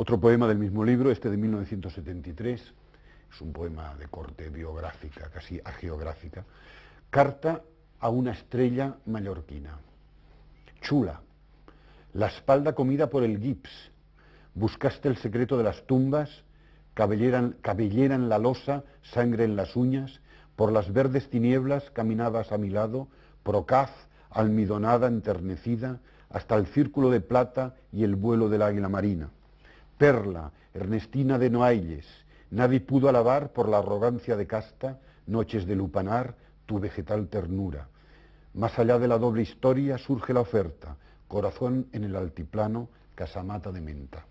Otro poema del mismo libro, este de 1973, es un poema de corte biográfica, casi geográfica. Carta a una estrella mallorquina. Chula, la espalda comida por el gips, buscaste el secreto de las tumbas, cabellera, cabellera en la losa, sangre en las uñas, por las verdes tinieblas caminabas a mi lado, procaz, almidonada, enternecida, hasta el círculo de plata y el vuelo del águila marina. Perla, Ernestina de Noailles, nadie pudo alabar por la arrogancia de casta, noches de lupanar, tu vegetal ternura. Más allá de la doble historia surge la oferta, corazón en el altiplano, casamata de menta.